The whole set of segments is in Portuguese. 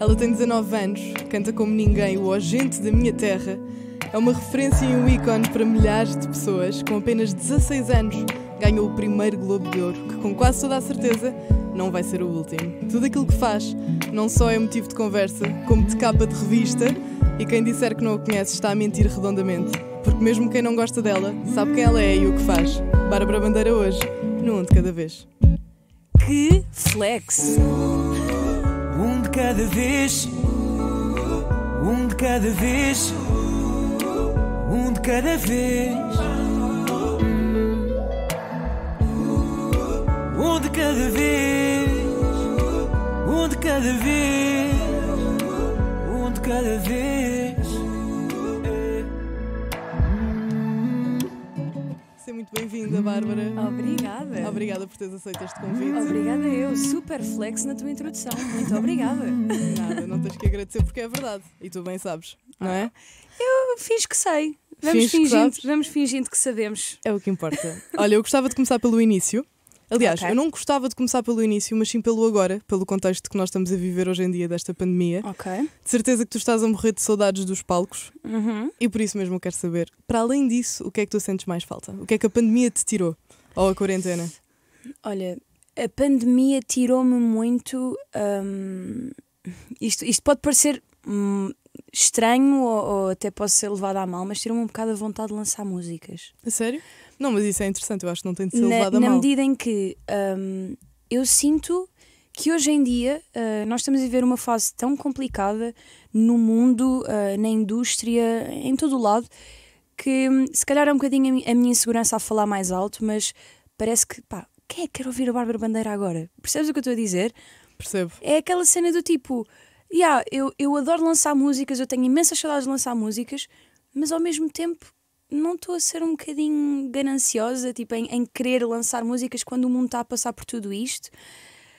Ela tem 19 anos, canta como ninguém o agente da minha terra. É uma referência e um ícone para milhares de pessoas. Com apenas 16 anos, ganhou o primeiro Globo de Ouro, que com quase toda a certeza não vai ser o último. Tudo aquilo que faz não só é motivo de conversa, como de capa de revista, e quem disser que não a conhece está a mentir redondamente, porque mesmo quem não gosta dela sabe quem ela é e o que faz. Bárbara Bandeira hoje, num de cada vez. Que flex! Um de cada vez, um de cada vez, um de cada vez. Um de cada vez, um de cada vez, um de cada vez. Bem-vinda, Bárbara. Obrigada. Obrigada por teres aceito este convite. Obrigada eu. Super flex na tua introdução. Muito obrigada. Nada, não tens que agradecer porque é verdade. E tu bem sabes, não é? Ah. Eu fiz que sei. Vamos, Fins fingindo, que vamos fingindo que sabemos. É o que importa. Olha, eu gostava de começar pelo início. Aliás, okay. eu não gostava de começar pelo início, mas sim pelo agora, pelo contexto que nós estamos a viver hoje em dia desta pandemia. Ok. De certeza que tu estás a morrer de saudades dos palcos uhum. e por isso mesmo eu quero saber, para além disso, o que é que tu sentes mais falta? O que é que a pandemia te tirou? Ou a quarentena? Olha, a pandemia tirou-me muito. Hum, isto, isto pode parecer. Hum, estranho ou, ou, até posso ser levado a mal, mas tira-me um bocado a vontade de lançar músicas. A sério? Não, mas isso é interessante, eu acho que não tem de ser na, levado a na mal. Na medida em que um, eu sinto que hoje em dia uh, nós estamos a viver uma fase tão complicada no mundo, uh, na indústria, em todo o lado, que hum, se calhar é um bocadinho a minha insegurança a falar mais alto, mas parece que, pá, quem é que quer ouvir a Bárbara Bandeira agora? Percebes o que eu estou a dizer? Percebo. É aquela cena do tipo, yeah, eu, eu adoro lançar músicas, eu tenho imensas saudades de lançar músicas, mas ao mesmo tempo não estou a ser um bocadinho gananciosa, tipo, em, em querer lançar músicas quando o mundo está a passar por tudo isto.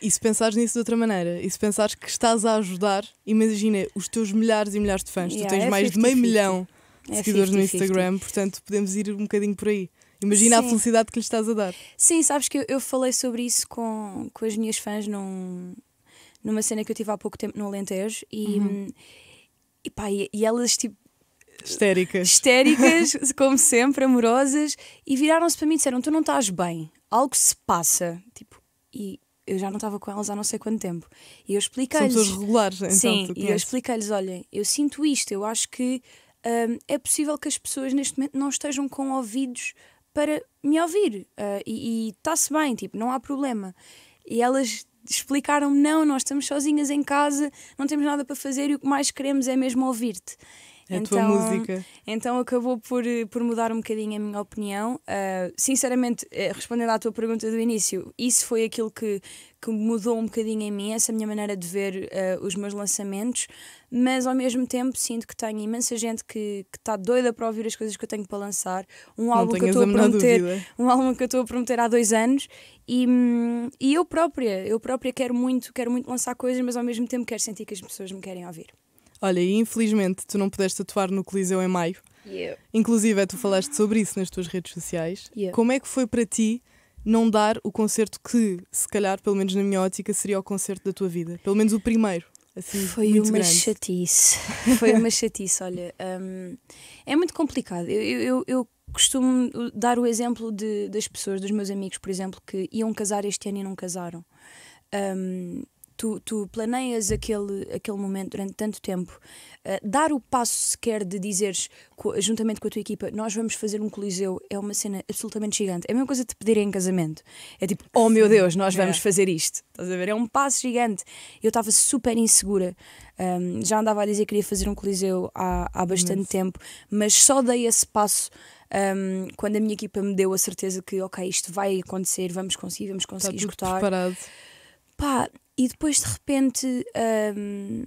E se pensares nisso de outra maneira, e se pensares que estás a ajudar, imagina os teus milhares e milhares de fãs, yeah, tu tens é mais 50, de meio 50. milhão de é seguidores 50, no Instagram, portanto podemos ir um bocadinho por aí. Imagina Sim. a felicidade que lhes estás a dar. Sim, sabes que eu, eu falei sobre isso com, com as minhas fãs num, numa cena que eu tive há pouco tempo no Alentejo e, uhum. Hum, e, pá, e, e elas tipo histéricas, histéricas como sempre, amorosas, e viraram-se para mim e disseram: Tu não estás bem, algo se passa. Tipo, e eu já não estava com elas há não sei quanto tempo. E eu expliquei-lhes. São pessoas regulares, então, Sim, e eu expliquei-lhes: Olhem, eu sinto isto, eu acho que hum, é possível que as pessoas neste momento não estejam com ouvidos para me ouvir. Uh, e está-se bem, tipo, não há problema. E elas explicaram-me: não, nós estamos sozinhas em casa, não temos nada para fazer e o que mais queremos é mesmo ouvir-te. É então, a tua então, música. Então acabou por, por mudar um bocadinho a minha opinião. Uh, sinceramente, eh, respondendo à tua pergunta do início, isso foi aquilo que, que mudou um bocadinho em mim essa minha maneira de ver uh, os meus lançamentos, mas ao mesmo tempo sinto que tenho imensa gente que está doida para ouvir as coisas que eu tenho para lançar. Um álbum que eu estou a prometer, um álbum que eu estou a prometer há dois anos e, e eu própria, eu própria quero muito, quero muito lançar coisas, mas ao mesmo tempo quero sentir que as pessoas me querem ouvir. Olha, e infelizmente tu não pudeste atuar no Coliseu em maio. Yeah. Inclusive, é, tu falaste sobre isso nas tuas redes sociais. Yeah. Como é que foi para ti? não dar o concerto que, se calhar, pelo menos na minha ótica, seria o concerto da tua vida. Pelo menos o primeiro. Assim, foi uma grande. chatice. Foi uma chatice, olha. Um, é muito complicado. Eu, eu, eu, costumo dar o exemplo de, das pessoas, dos meus amigos, por exemplo, que iam casar este ano e não casaram. Um, tu, tu planeias aquele, aquele momento durante tanto tempo, uh, dar o passo sequer de dizeres, juntamente com a tua equipa, nós vamos fazer um coliseu, é uma cena absolutamente gigante. É a mesma coisa de te pedirem em casamento. É tipo, oh meu Deus, nós é. vamos é. fazer isto. Estás a ver? É um passo gigante. Eu estava super insegura. Um, já andava a dizer que queria fazer um coliseu há, há bastante tempo, mas só dei esse passo. Um, quando a minha equipa me deu a certeza que, ok, isto vai acontecer, vamos conseguir, vamos conseguir escutar. Preparado. Pá, e depois de repente um,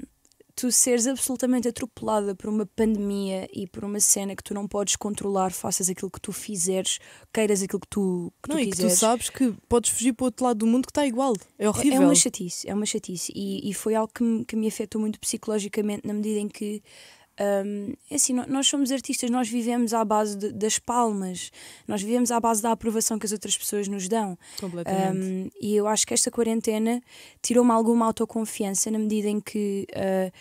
tu seres absolutamente atropelada por uma pandemia e por uma cena que tu não podes controlar, faças aquilo que tu fizeres, queiras aquilo que tu, que não, tu e quiseres. Que tu sabes que podes fugir para o outro lado do mundo que está igual. É, é horrível. É uma chatice, é uma chatice. E, e foi algo que me, que me afetou muito psicologicamente na medida em que um, é assim, nós somos artistas, nós vivemos à base de, das palmas, nós vivemos à base da aprovação que as outras pessoas nos dão. Um, e eu acho que esta quarentena tirou-me alguma autoconfiança na medida em que uh,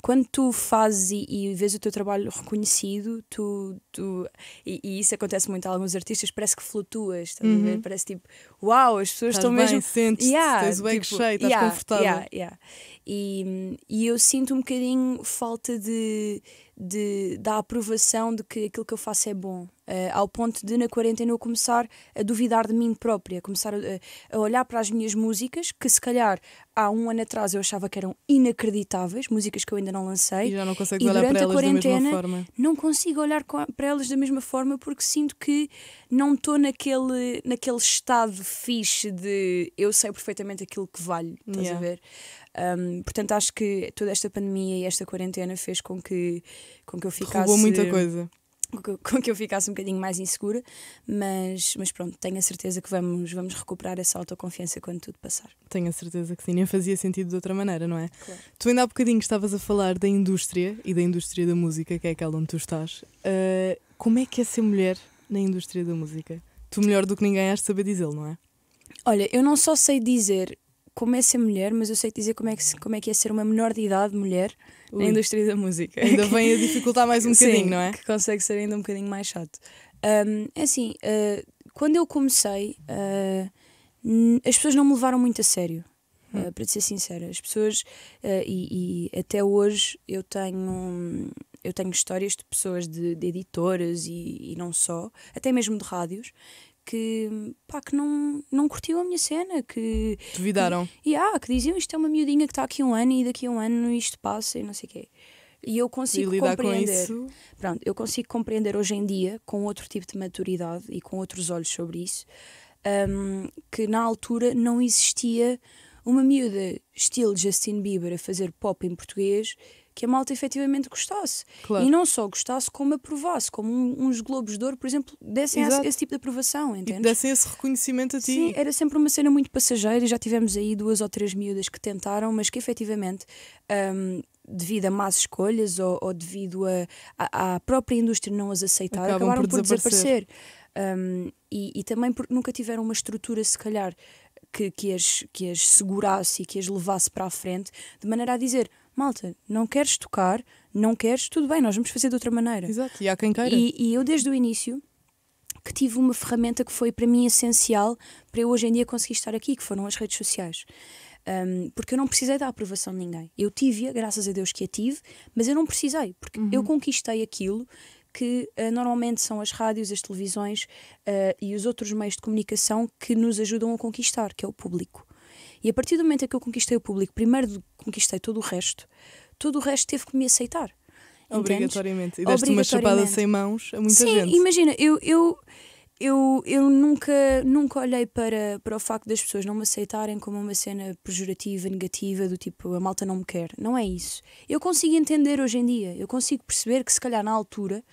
quando tu fazes e, e vês o teu trabalho reconhecido, tu, tu e, e, isso acontece muito a alguns artistas, parece que flutuas, estás uhum. a ver? Uhum. Parece tipo, uau, as pessoas estão mesmo. Sentes, yeah, tens o tipo, cheio, estás yeah, confortável. Yeah, yeah. E, e eu sinto um bocadinho falta de de, da aprovação de que aquilo que eu faço é bom, uh, ao ponto de na quarentena eu começar a duvidar de mim própria, começar a, eh, a, olhar para as minhas músicas, que se calhar há um ano atrás eu achava que eram inacreditáveis, músicas que eu ainda não lancei. E já não consigo olhar para elas da mesma forma. Não consigo olhar para elas da mesma forma porque sinto que não estou naquele, naquele estado fixe de eu sei perfeitamente aquilo que valho, estás yeah. a ver? Um, portanto, acho que toda esta pandemia e esta quarentena fez com que, com que eu ficasse. Roubou muita coisa. Com, que eu ficasse um bocadinho mais insegura, mas, mas pronto, tenho a certeza que vamos, vamos recuperar essa autoconfiança quando tudo passar. Tenho a certeza que sim, nem fazia sentido de outra maneira, não é? Claro. Tu ainda há bocadinho estavas a falar da indústria e da indústria da música, que é aquela onde tu estás. Uh, como é que é ser mulher na indústria da música? Tu melhor do que ninguém has de saber dizê-lo, não é? Olha, eu não só sei dizer, como é ser mulher, mas eu sei dizer como é que, como é, que é ser uma menor de idade mulher na hum. indústria da música. Ainda vem a dificultar mais um bocadinho, Sim, não é? Que consegue ser ainda um bocadinho mais chato. Um, é assim, uh, quando eu comecei, uh, as pessoas não me levaram muito a sério. Uh, para ser sincera, as pessoas, e, e, até hoje eu tenho, eu tenho histórias de pessoas, de, de editoras e, e não só, até mesmo de rádios, que, pá, que não, não curtiu a minha cena, que... Duvidaram. E, e ah, que diziam isto é uma miudinha que está aqui um ano e daqui a um ano isto passa e não sei o quê. E eu consigo e compreender. Com pronto, eu consigo compreender hoje em dia, com outro tipo de maturidade e com outros olhos sobre isso, um, que na altura não existia uma miúda estilo Justin Bieber a fazer pop em português que a malta efetivamente gostasse. Claro. E não só gostasse, como aprovasse, como um, uns Globos de Ouro, por exemplo, dessem esse, esse, tipo de aprovação, entende? Dessem esse reconhecimento a ti. Sim, era sempre uma cena muito passageira e já tivemos aí duas ou três miúdas que tentaram, mas que efetivamente. Um, devido a más escolhas ou, ou devido à própria indústria não as aceitar, acabaram por, por desaparecer. desaparecer. Um, e, e também porque nunca tiveram uma estrutura, se calhar, que, que, as, que as segurasse e que as levasse para a frente, de maneira a dizer: malta, não queres tocar, não queres, tudo bem, nós vamos fazer de outra maneira. Exato, e há quem queira. E, e eu desde o início que tive uma ferramenta que foi para mim essencial para eu hoje em dia conseguir estar aqui, que foram as redes sociais. Um, porque eu não precisei da aprovação de ninguém. Eu tive-a, graças a Deus que a tive, mas eu não precisei, porque uhum. eu conquistei aquilo que uh, normalmente são as rádios, as televisões uh, e os outros meios de comunicação que nos ajudam a conquistar, que é o público. E a partir do momento em que eu conquistei o público, primeiro conquistei todo o resto, todo o resto teve que me aceitar. Obrigatoriamente. Entendes? E deste uma chapada sem mãos a muita Sim, gente. Sim, imagina, eu, eu, eu, eu nunca, nunca olhei para, para o facto das pessoas não me aceitarem como uma cena pejorativa, negativa, do tipo a malta não me quer. Não é isso. Eu consigo entender hoje em dia, eu consigo perceber que se calhar na altura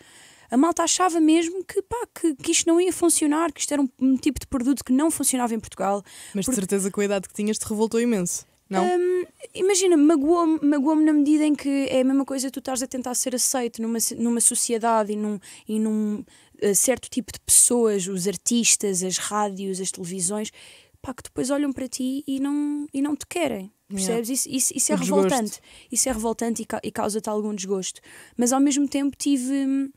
a malta achava mesmo que, pá, que, que isto não ia funcionar, que isto era um, um tipo de produto que não funcionava em Portugal. Mas porque... de certeza com a idade que tinhas te revoltou imenso. Não? Um, imagina, magoou-me magoou na medida em que é a mesma coisa tu estás a tentar ser aceito numa, numa sociedade e num, e num uh, certo tipo de pessoas, os artistas, as rádios, as televisões, pá, que depois olham para ti e não, e não te querem. Percebes? Yeah. Isso, isso, isso, é revoltante. Isso é revoltante e, ca e causa-te algum desgosto. Mas ao mesmo tempo tive. Hum,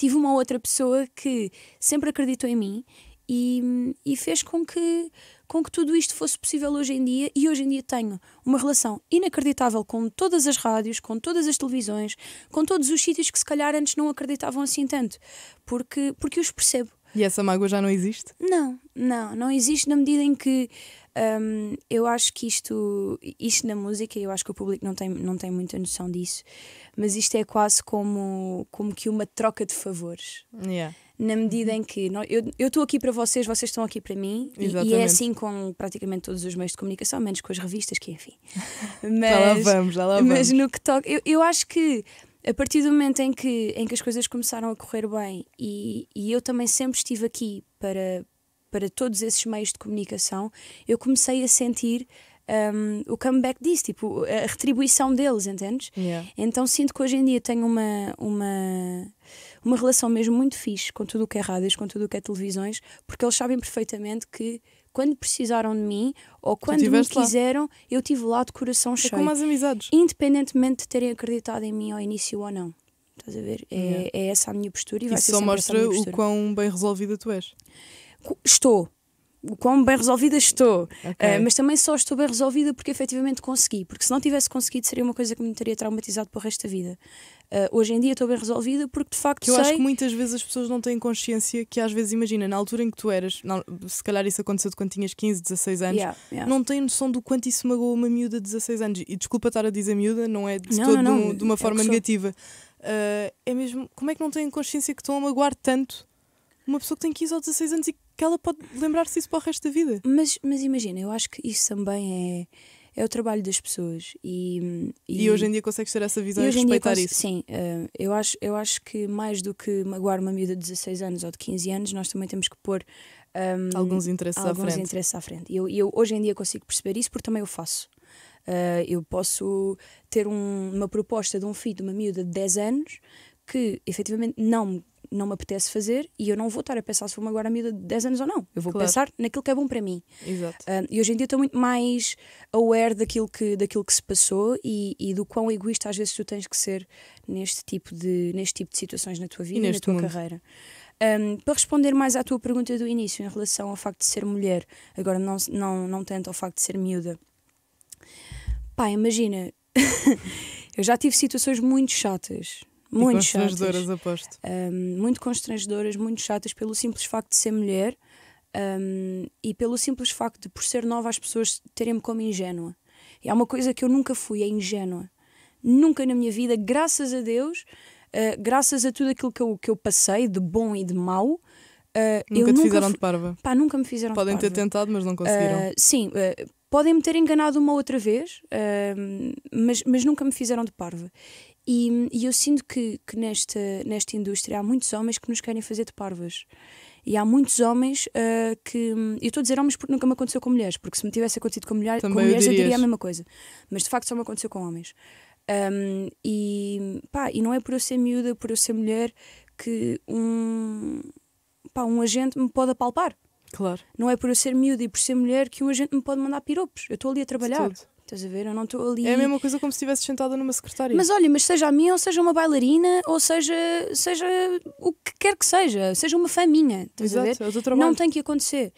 tive uma outra pessoa que sempre acreditou em mim e, e, fez com que, com que tudo isto fosse possível hoje em dia. E hoje em dia tenho uma relação inacreditável com todas as rádios, com todas as televisões, com todos os sítios que se calhar antes não acreditavam assim tanto, porque, porque os percebo. E essa mágoa já não existe? Não, não, não existe na medida em que um, eu acho que isto, isto na música, eu acho que o público não tem, não tem muita noção disso, mas isto é quase como, como que uma troca de favores. Yeah. Na medida em que nós, eu estou aqui para vocês, vocês estão aqui para mim, e, e, é assim com praticamente todos os meios de comunicação, menos com as revistas, que enfim. Mas, já lá vamos, já lá vamos. Mas no que toca, eu, eu acho que a partir do momento em que, em que as coisas começaram a correr bem e, e eu também sempre estive aqui para, para todos esses meios de comunicação, eu comecei a sentir um, o comeback disso, tipo, a retribuição deles, entendes? Yeah. Então sinto que hoje em dia tenho uma, uma, uma relação mesmo muito fixe com tudo o que é rádios, com tudo o que é televisões, porque eles sabem perfeitamente que quando precisaram de mim ou quando me quiseram, lá. eu estive lá de coração é cheio. como as amizades. Independentemente de terem acreditado em mim ao início ou não. Estás a ver? É, yeah. é essa a minha postura e vai ser só mostra o quão bem resolvida tu és estou. O quão bem resolvida estou. Okay. Uh, mas também só estou bem resolvida porque efetivamente consegui. Porque se não tivesse conseguido, seria uma coisa que me teria traumatizado para o resto da vida. Uh, hoje em dia estou bem resolvida porque de facto. Que eu sei... acho que muitas vezes as pessoas não têm consciência que às vezes, imagina, na altura em que tu eras, se calhar isso aconteceu quando tinhas 15, 16 anos, yeah, yeah. não têm noção do quanto isso magoou uma miúda de 16 anos. E desculpa estar a dizer miúda, não é de, não, todo não, não, de uma é forma negativa. Uh, é mesmo, como é que não têm consciência que estão a magoar tanto? uma pessoa que tem 15 ou 16 anos e que ela pode lembrar-se disso para o resto da vida. Mas, mas imagina, eu acho que isso também é, é o trabalho das pessoas. E, e, e hoje em dia consegues ter essa visão e, e respeitar isso? Sim, uh, eu, acho, eu acho que mais do que magoar uma miúda de 16 anos ou de 15 anos, nós também temos que pôr. Um, ehm, alguns interesses alguns à frente. interesses à frente. E eu, eu hoje em dia consigo perceber isso porque também eu faço. Uh, eu posso ter um, uma proposta de um filho de uma miúda de 10 anos que efetivamente não me não me apetece fazer e eu não vou estar a pensar se vou-me agora a miúda de 10 anos ou não. Eu vou claro. pensar naquilo que é bom para mim. Exato. Ah, e hoje em dia estou muito mais aware daquilo que, daquilo que se passou e, e, do quão egoísta às vezes tu tens que ser neste tipo de, neste tipo de situações na tua vida e, e na tua mundo. carreira. Um, para responder mais à tua pergunta do início em relação ao facto de ser mulher, agora não, não, não tanto ao facto de ser miúda. Pá, imagina, eu já tive situações muito chatas muito constrangedoras, chatas. aposto. Um, muito constrangedoras, muito chatas, pelo simples facto de ser mulher um, e pelo simples facto de, por ser nova, as pessoas terem-me como ingênua. E há uma coisa que eu nunca fui, é ingênua. Nunca na minha vida, graças a Deus, uh, graças a tudo aquilo que eu, que eu passei, de bom e de mau, Uh, nunca te nunca fizeram de parva. Pá, nunca me fizeram Podem ter tentado, mas não conseguiram. Uh, sim, uh, podem me ter enganado uma outra vez, mas, mas nunca me fizeram de parva. E, e eu sinto que, que nesta, nesta indústria há muitos homens que nos querem fazer de parvas. E há muitos homens uh, que. Eu estou a dizer homens porque nunca me aconteceu com mulheres, porque se me tivesse acontecido com, mulher, com mulheres eu, eu diria a mesma coisa. Mas de facto só me aconteceu com homens. Um, e, pá, e não é por eu ser miúda, por eu ser mulher, que um, pá, um agente me pode apalpar. Claro. Não é por eu ser miúda e por ser mulher que um agente me pode mandar piropos. Eu estou ali a trabalhar. Tudo. Estás a ver? Eu não estou ali. É a mesma coisa como se estivesse sentada numa secretária. Mas olha, mas seja a minha, ou seja uma bailarina, ou seja, seja o que quer que seja, seja uma faminha. Estás Exato, a ver? É o teu trabalho. Não tem que acontecer.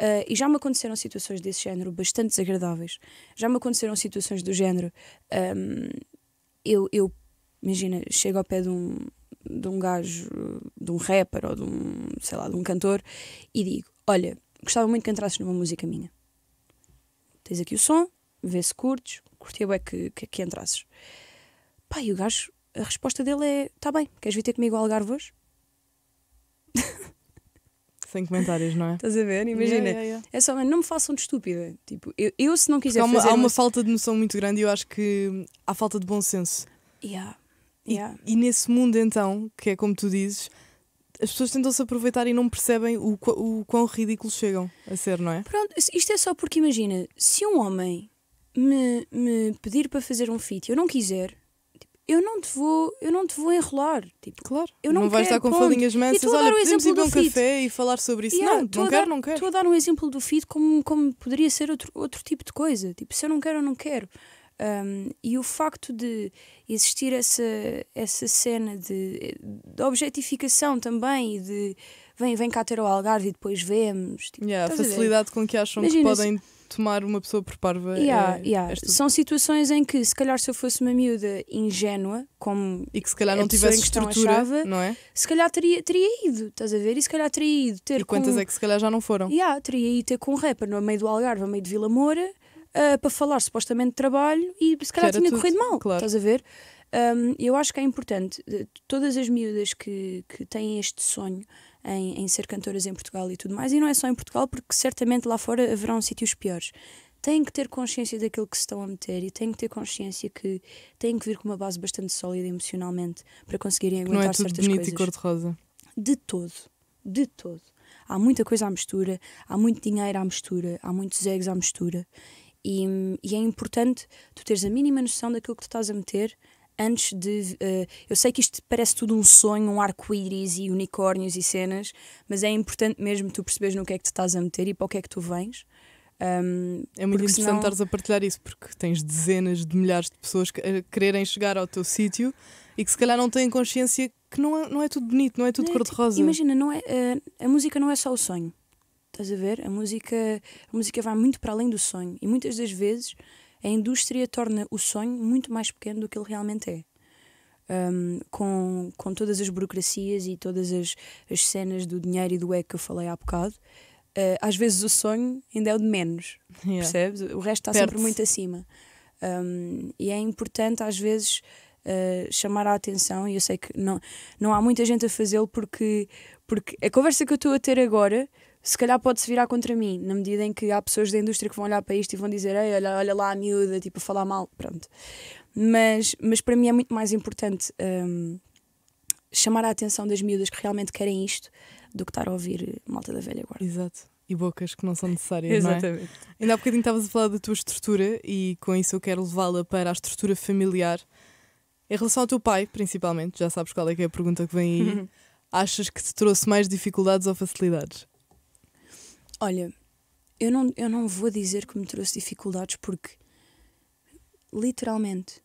Uh, e já me aconteceram situações desse género bastante desagradáveis. Já me aconteceram situações do género. Um, eu, eu, imagina, chego ao pé de um, de um gajo, de um rapper ou de um, sei lá, de um cantor e digo: Olha, gostava muito que entrasses numa música minha. Tens aqui o som, vê-se curtos, curtiu é que, que, que entrasses. Pá, e o gajo, a resposta dele é: tá bem, queres vir ter comigo ao Algarve hoje? Sem comentários, não é? Estás a ver? Imagina. Yeah, yeah, yeah. É só, não me façam de estúpida. Tipo, eu, eu se não quiser Porque fazer. Há uma, uma falta de noção muito grande e eu acho que há falta de bom senso. Yeah. Yeah. E, e, nesse mundo, então, que é como tu dizes, as pessoas tentam-se aproveitar e não percebem o, o, o quão ridículo chegam a ser, não é? Pronto, isto é só porque imagina, se um homem me, me pedir para fazer um fit e eu não quiser, tipo, eu não te vou, eu não te vou enrolar. Tipo, claro. Eu não, não vais estar com ponto. falinhas mansas, olha, podemos ir beber um feed. café e falar sobre isso. Yeah, não, não quero, não quero. Estou a dar um exemplo do fit como, como poderia ser outro, outro tipo de coisa. Tipo, se eu não quero, eu não quero. Um, e o facto de existir essa, essa cena de, de objetificação também e de vem, vem cá ter o Algarve e depois vemos. Tipo, yeah, a facilidade a com que acham Imagina que podem tomar uma pessoa por parva. É yeah, é, yeah. É São situações em que, se calhar, se eu fosse uma miúda ingênua, como. E que se calhar não tivesse estrutura, achava, não é? Se calhar teria, teria ido, estás a ver? E se calhar teria ido ter. E quantas é que se calhar já não foram? Yeah, teria ido ter com um rapper no meio do Algarve, no meio de Vila Moura, uh, para falar supostamente de trabalho e se calhar tinha tudo, corrido mal, claro. estás a ver? Um, eu acho que é importante, eh, todas as miúdas que, que têm este sonho em, em ser cantoras em Portugal e tudo mais, e não é só em Portugal, porque certamente lá fora haverão sítios piores têm que ter consciência daquilo que se estão a meter e têm que ter consciência que têm que vir com uma base bastante sólida emocionalmente para conseguirem aguentar não é tudo certas bonito coisas. E cor de, rosa. de todo, de todo. Há muita coisa à mistura, há muito dinheiro à mistura, há muitos eggs à mistura. E, e é importante tu teres a mínima noção daquilo que tu estás a meter antes de. Uh, eu sei que isto parece tudo um sonho, um arco-íris e unicórnios e cenas, mas é importante mesmo tu perceberes no que é que te estás a meter e para o que é que tu vens. Um, é muito interessante senão... estares a partilhar isso, porque tens dezenas de milhares de pessoas que quererem chegar ao teu sítio e que se calhar não têm consciência que não é, não é tudo bonito, não é tudo é cor-de-rosa. Imagina, não é, a, eh, a música não é só o sonho. Estás a ver? A música, a música vai muito para além do sonho e muitas das vezes a indústria torna o sonho muito mais pequeno do que ele realmente é. Um, com, com todas as burocracias e todas as, as cenas do dinheiro e do é que eu falei há bocado, uh, às vezes o sonho ainda é o de menos, yeah. percebes? O resto está sempre muito acima. Um, e é importante, às vezes, uh, chamar a atenção, e eu sei que não, não há muita gente a fazê-lo porque, porque a conversa que eu estou a ter agora se calhar pode-se virar contra mim, na medida em que há pessoas da indústria que vão olhar para isto e vão dizer, Ei, olha, olha lá a miúda, tipo, a falar mal, pronto. Mas, mas para mim é muito mais importante hum, chamar a atenção das miúdas que realmente querem isto do que estar a ouvir malta da velha guarda. Exato. E bocas que não são necessárias. Exatamente. Não é? Ainda há bocadinho estavas a falar da tua estrutura e com isso eu quero levá-la para a estrutura familiar. Em relação ao teu pai, principalmente, já sabes qual é que é a pergunta que vem aí. Achas que te trouxe mais dificuldades ou facilidades? Olha, eu não, eu não vou dizer que me trouxe dificuldades porque, literalmente,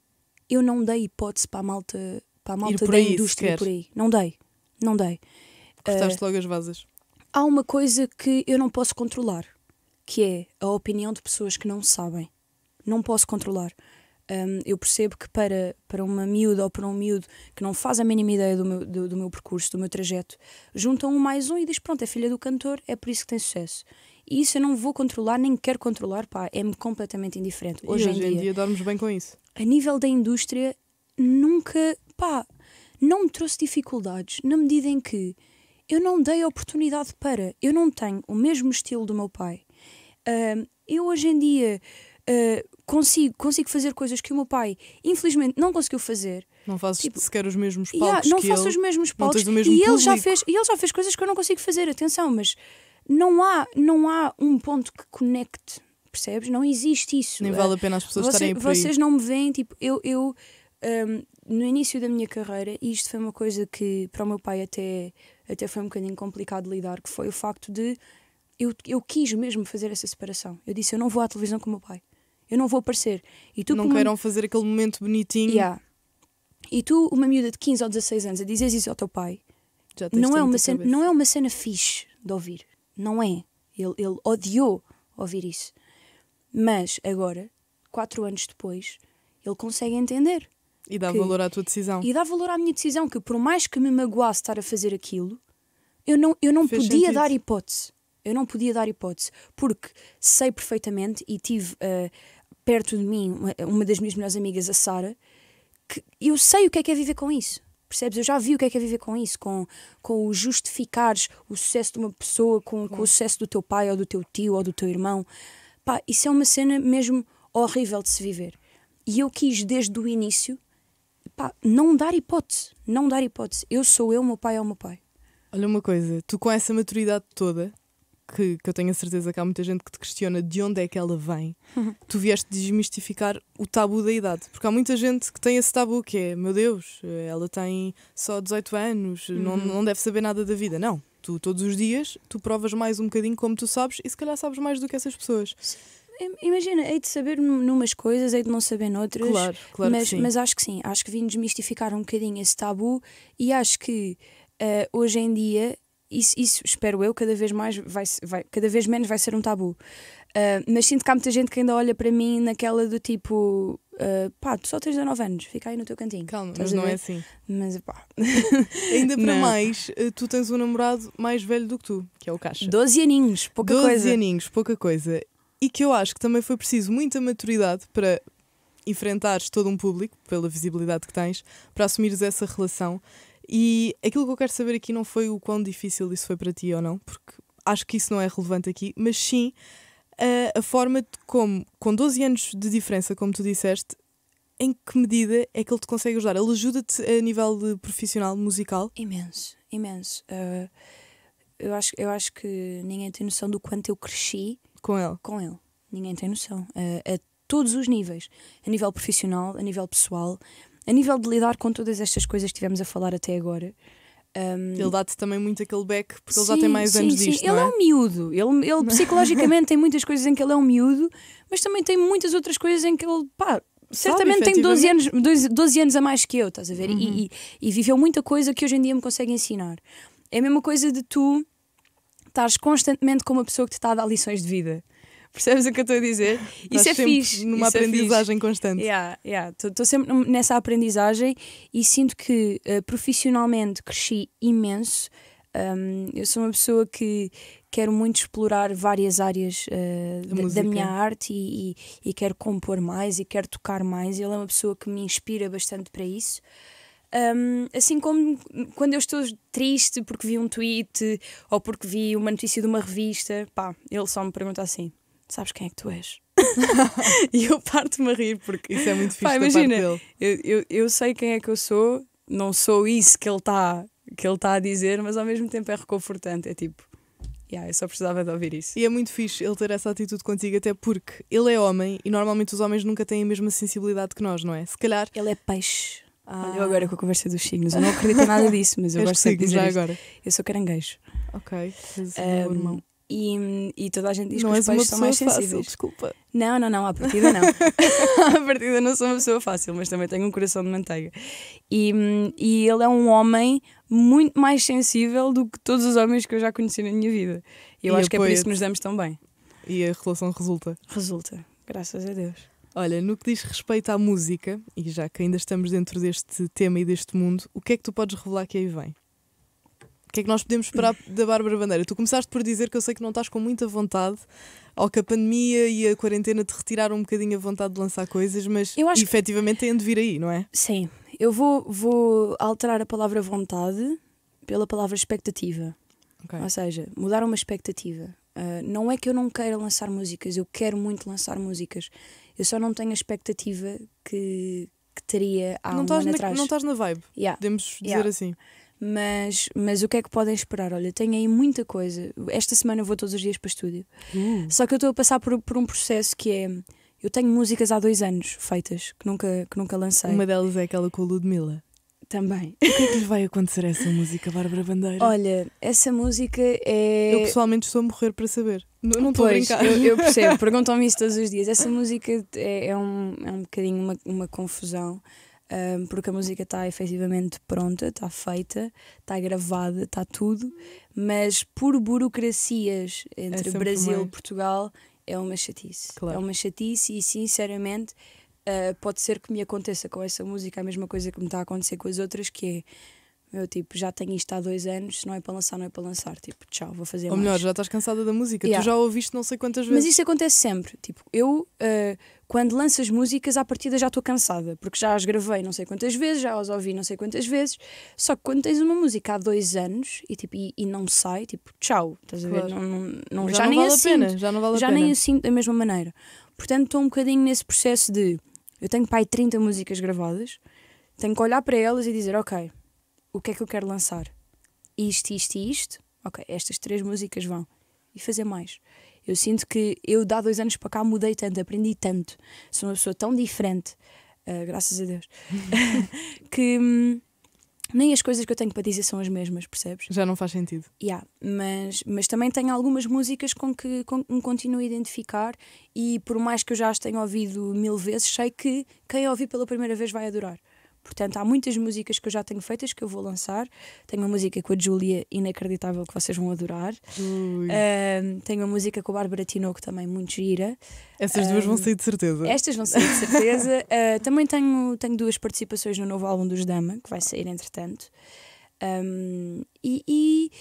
eu não dei hipótese para a malta, para a malta da aí, indústria por aí. Não dei, não dei. Cortaste uh, logo as vasas. Há uma coisa que eu não posso controlar, que é a opinião de pessoas que não sabem. Não posso controlar. Um, eu percebo que para, para uma miúda ou para um miúdo que não faz a mínima ideia do meu, do, do meu percurso, do meu trajeto, juntam um mais um e diz: Pronto, é filha do cantor, é por isso que tem sucesso. E isso eu não vou controlar, nem quero controlar, pá, é-me completamente indiferente. Hoje, hoje em, dia, dia bem com isso. A nível da indústria, nunca, pá, não me trouxe dificuldades na medida em que eu não dei oportunidade para. Eu não tenho o mesmo estilo do meu pai. Uh, eu hoje em dia. Uh, consigo, consigo fazer coisas que o meu pai, infelizmente, não conseguiu fazer. Não faço tipo, sequer os mesmos palcos. Yeah, não faço ele, os mesmos palcos. Mesmo e, ele já fez, e ele já fez coisas que eu não consigo fazer, atenção, mas não há, não há um ponto que conecte, percebes? Não existe isso. Nem vale a eh, pena as pessoas Você, estarem por Vocês não me veem, tipo, eu. eu um, no início da minha carreira, e isto foi uma coisa que para o meu pai até, até foi um bocadinho complicado de lidar, que foi o facto de eu, eu quis mesmo fazer essa separação. Eu disse, eu não vou à televisão com o meu pai. Eu não vou aparecer. E tu, não como... queiram fazer aquele momento bonitinho. Yeah. E tu, uma miúda de 15 ou 16 anos, a dizes isso ao teu pai, não é, uma cena, não é uma cena fixe de ouvir. Não é. Ele, ele odiou ouvir isso. Mas agora, quatro anos depois, ele consegue entender. E dá que, valor à tua decisão. E dá valor à minha decisão, que por mais que me magoasse estar a fazer aquilo, eu não, eu não podia sentido. dar hipótese. Eu não podia dar hipótese, porque sei perfeitamente e tive uh, perto de mim uma, uma, das minhas melhores amigas, a Sara, que eu sei o que é que é viver com isso. Percebes? Eu já vi o que é que é viver com isso, com, com o justificares o sucesso de uma pessoa com, com o sucesso do teu pai ou do teu tio ou do teu irmão. Pá, isso é uma cena mesmo horrível de se viver. E eu quis desde o início pá, não dar hipótese, não dar hipótese. Eu sou eu, meu pai é o meu pai. Olha uma coisa, tu com essa maturidade toda, que, que eu tenho a certeza que há muita gente que te questiona de onde é que ela vem, tu vieste desmistificar o tabu da idade. Porque há muita gente que tem esse tabu que é, meu Deus, ela tem só 18 anos, uhum. não, não deve saber nada da vida. Não, tu todos os dias, tu provas mais um bocadinho como tu sabes e se calhar sabes mais do que essas pessoas. Imagina, hei de saber numas coisas, hei de não saber noutras. Claro, claro mas, que sim. Mas acho que sim, acho que vim desmistificar um bocadinho esse tabu e acho que uh, hoje em dia isso, isso, espero eu, cada vez, mais vai, vai, cada vez menos vai ser um tabu. Uh, mas sinto que há muita gente que ainda olha para mim naquela do tipo. Uh, pá, tu só tens 19 anos, fica aí no teu cantinho. Calma, mas não é assim. Mas pá. Ainda para não. mais, ah, tu tens um namorado mais velho do que tu, que é o Caixa. 12 aninhos, pouca 12 coisa. 12 aninhos, pouca coisa. E que eu acho que também foi preciso muita maturidade para enfrentares todo um público, pela visibilidade que tens, para assumires essa relação. E aquilo que eu quero saber aqui não foi o quão difícil isso foi para ti ou não, porque acho que isso não é relevante aqui, mas sim a, a forma de como, com 12 anos de diferença, como tu disseste, em que medida é que ele te consegue ajudar? Ele ajuda-te a nível de profissional, musical? Imenso, imenso. Uh, eu, acho, eu acho que ninguém tem noção do quanto eu cresci com ele. Com ele. Ninguém tem noção. Uh, a todos os níveis. A nível profissional, a nível pessoal, a nível de lidar com todas estas coisas que tivemos a falar até agora. Um... Ele dá-te também muito aquele back, porque sim, ele já tem mais sim, anos sim. disto. Ele é? é? um miúdo, ele, ele psicologicamente tem muitas coisas em que ele é um miúdo, mas também tem muitas outras coisas em que ele, pá, certamente tem 12 anos, 12, anos a mais que eu, estás a ver? Uhum. E, e, e, viveu muita coisa que hoje em dia me consegue ensinar. É a mesma coisa de tu estares constantemente com uma pessoa que te está a dar lições de vida. Percebes o que eu estou a dizer? Isso é fixe. Numa é isso aprendizagem é constante. Estou yeah, yeah. sempre nessa aprendizagem e sinto que uh, profissionalmente cresci imenso. Um, eu sou uma pessoa que quero muito explorar várias áreas uh, da, da, minha arte e, e, e, quero compor mais e quero tocar mais. Ele é uma pessoa que me inspira bastante para isso. Um, assim como quando eu estou triste porque vi um tweet ou porque vi uma notícia de uma revista, pá, ele só me pergunta assim: sabes quem é que tu és? e eu parto-me a rir, porque. Isso é muito fixe. imagina, eu, eu, eu sei quem é que eu sou, não sou isso que ele está que ele tá a dizer, mas ao mesmo tempo é reconfortante. É tipo, Yeah, eu só precisava de ouvir isso. E é muito fixe ele ter essa atitude contigo, até porque ele é homem e normalmente os homens nunca têm a mesma sensibilidade que nós, não é? Se calhar. Ele é peixe. Ah. Olha, eu agora com a conversa dos signos, eu não acredito em nada disso, mas eu gosto de dizer. Isto. Agora. Eu sou caranguejo. Ok, um, irmão. E, e toda a gente diz não que os pais são mais sensíveis. Fácil, desculpa. Não, não, não, à partida não. à partida não sou uma pessoa fácil, mas também tenho um coração de manteiga. E, e ele é um homem muito mais sensível do que todos os homens que eu já conheci na minha vida. E eu acho que é por isso que nos damos tão bem. E a relação resulta? Resulta, graças a Deus. Olha, no que diz respeito à música, e já que ainda estamos dentro deste tema e deste mundo, o que é que tu podes revelar que aí vem? O que é que nós podemos esperar da Bárbara Bandeira? Tu começaste por dizer que eu sei que não estás com muita vontade, ou que a pandemia e a quarentena te retiraram um bocadinho a vontade de lançar coisas, mas eu acho efetivamente que... têm de vir aí, não é? Sim, eu vou, vou alterar a palavra vontade pela palavra expectativa. Okay. Ou seja, mudar uma expectativa. Uh, não é que eu não queira lançar músicas, eu quero muito lançar músicas. Eu só não tenho a expectativa que, que teria há não um ano na, atrás. Não estás na vibe, yeah. podemos dizer yeah. assim. Mas, mas o que é que podem esperar? Olha, tenho aí muita coisa. Esta semana vou todos os dias para estúdio. Hum. Só que eu estou a passar por, por um processo que é. Eu tenho músicas há dois anos feitas que nunca, que nunca lancei. Uma delas é aquela com o Ludmilla. Também. O que é que lhe vai acontecer a essa música, Bárbara Bandeira? Olha, essa música é. Eu pessoalmente estou a morrer para saber. Não, não estou a brincar. Eu, eu percebo, perguntam-me isso todos os dias. Essa música é, é, um, é um bocadinho uma, uma confusão um, porque a música está efetivamente pronta, está feita, está gravada, está tudo, mas por burocracias entre é Brasil mais. e Portugal é uma chatice. Claro. É uma chatice e sinceramente uh, pode ser que me aconteça com essa música a mesma coisa que me está a acontecer com as outras, que é meu tipo, já tenho isto há dois anos, se não é para lançar, não é para lançar. Tipo, tchau, vou fazer Ou melhor, já estás cansada da música, yeah. tu já ouviste não sei quantas vezes. Mas isso acontece sempre. Tipo, eu uh, quando lanças as músicas, à partida já estou cansada, porque já as gravei não sei quantas vezes, já as ouvi não sei quantas vezes. Só que quando tens uma música há dois anos e, tipo, e, e não sai, tipo, tchau, estás a ver? Não, não, não, já, já não nem vale a pena, já não vale já a pena. Já nem assim da mesma maneira. Portanto, estou um bocadinho nesse processo de eu tenho pai 30 músicas gravadas, tenho que olhar para elas e dizer, ok, o que é que eu quero lançar? Isto, isto e isto. Ok, estas três músicas vão. E fazer mais. Eu sinto que eu, de há dois anos para cá, mudei tanto, aprendi tanto. Sou uma pessoa tão diferente, uh, graças a Deus, que hum, nem as coisas que eu tenho para dizer são as mesmas, percebes? Já não faz sentido. Yeah, mas, mas também tenho algumas músicas com que com, me continuo a identificar e, por mais que eu já as tenha ouvido mil vezes, sei que quem a ouvir pela primeira vez vai adorar. Portanto, há muitas músicas que eu já tenho feitas que eu vou lançar. Tenho uma música com a Júlia, inacreditável, que vocês vão adorar. tenho uma música com a Bárbara Tinoco, também muito gira. Essas duas vão sair de certeza. Estas vão sair de certeza. uh, também tenho, tenho duas participações no novo álbum dos Dama, que vai sair entretanto. Um, e, e